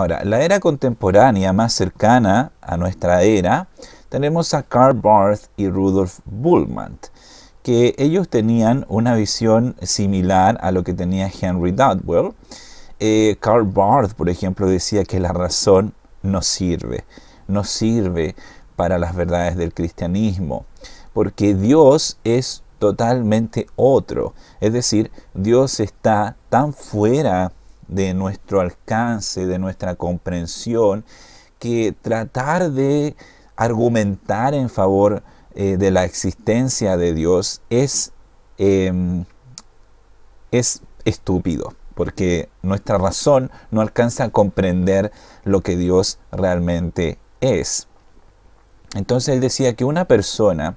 Ahora, la era contemporánea más cercana a nuestra era, tenemos a Karl Barth y Rudolf Bullmann, que ellos tenían una visión similar a lo que tenía Henry Dudwell. Eh, Karl Barth, por ejemplo, decía que la razón no sirve, no sirve para las verdades del cristianismo, porque Dios es totalmente otro, es decir, Dios está tan fuera de nuestro alcance, de nuestra comprensión, que tratar de argumentar en favor eh, de la existencia de Dios es, em, es estúpido, porque nuestra razón no alcanza a comprender lo que Dios realmente es. Entonces él decía que una persona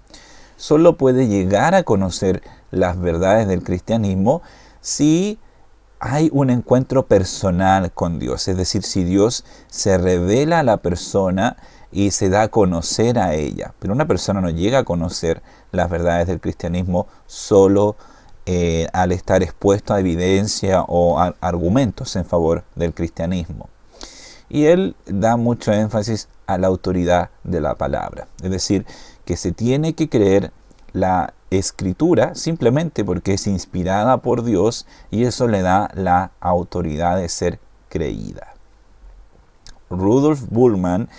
solo puede llegar a conocer las verdades del cristianismo si hay un encuentro personal con Dios, es decir, si Dios se revela a la persona y se da a conocer a ella, pero una persona no llega a conocer las verdades del cristianismo solo eh, al estar expuesto a evidencia o a argumentos en favor del cristianismo. Y él da mucho énfasis a la autoridad de la palabra, es decir, que se tiene que creer la escritura simplemente porque es inspirada por Dios y eso le da la autoridad de ser creída. Rudolf Bullman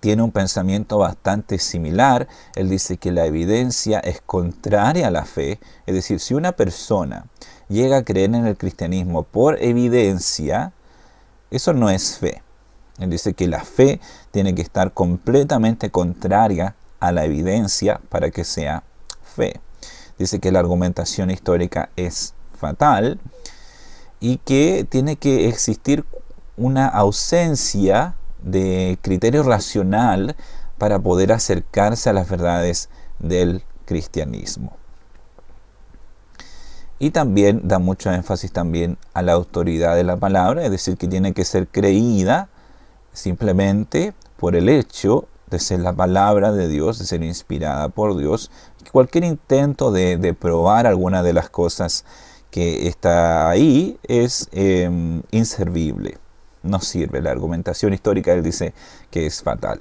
tiene un pensamiento bastante similar. Él dice que la evidencia es contraria a la fe. Es decir, si una persona llega a creer en el cristianismo por evidencia, eso no es fe. Él dice que la fe tiene que estar completamente contraria a la evidencia para que sea fe. Dice que la argumentación histórica es fatal y que tiene que existir una ausencia de criterio racional para poder acercarse a las verdades del cristianismo. Y también da mucho énfasis también a la autoridad de la palabra, es decir, que tiene que ser creída simplemente por el hecho de ser la palabra de Dios, de ser inspirada por Dios. Cualquier intento de, probar alguna de las cosas que está ahí es em, inservible. No sirve. La argumentación histórica, él dice que es fatal.